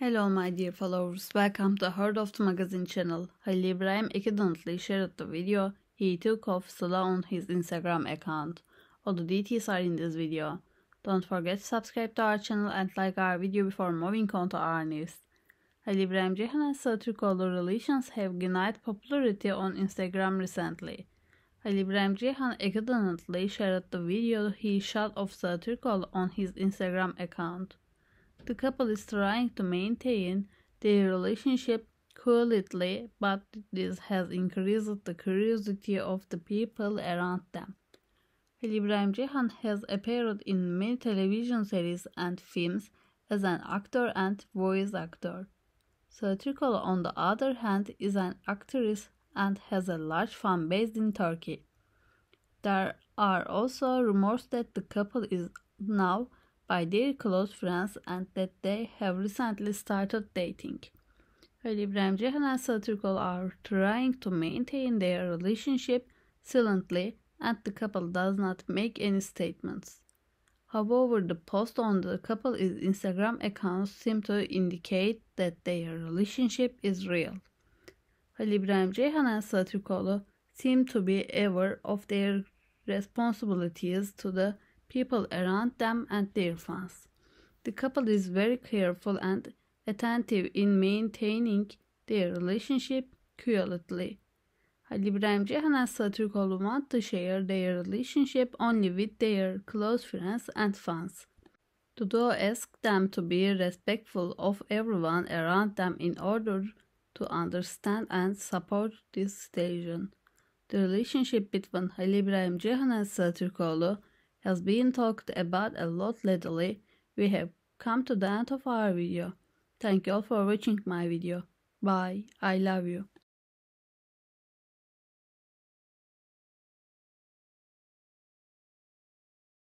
Hello my dear followers, welcome to Heart of the Magazine channel. Halil Ibrahim accidentally shared the video he took of Sula on his Instagram account. All the details are in this video. Don't forget to subscribe to our channel and like our video before moving on to our news. Halil Ibrahim Ceyhan and Sula Türkoğlu relations have gained popularity on Instagram recently. Halil Ibrahim Ceyhan accidentally shared the video he shot of Sula Türkoğlu on his Instagram account. The couple is trying to maintain their relationship quietly, but this has increased the curiosity of the people around them. Ibrahim Jehan has appeared in many television series and films as an actor and voice actor. Satrikol, on the other hand, is an actress and has a large fan base in Turkey. There are also rumors that the couple is now by their close friends and that they have recently started dating. Halil İbrahim Cihan and Satürkol are trying to maintain their relationship silently and the couple does not make any statements. However, the post on the couple's Instagram accounts seem to indicate that their relationship is real. Halil İbrahim Ceyhan and Satürkoğlu seem to be aware of their responsibilities to the people around them and their fans. The couple is very careful and attentive in maintaining their relationship quietly. Ali Bremcihan and Satürkoğlu want to share their relationship only with their close friends and fans. The duo ask them to be respectful of everyone around them in order to understand and support this decision. The relationship between Ali Bremcihan and Satürkoğlu has been talked about a lot lately, we have come to the end of our video. Thank you all for watching my video. Bye, I love you.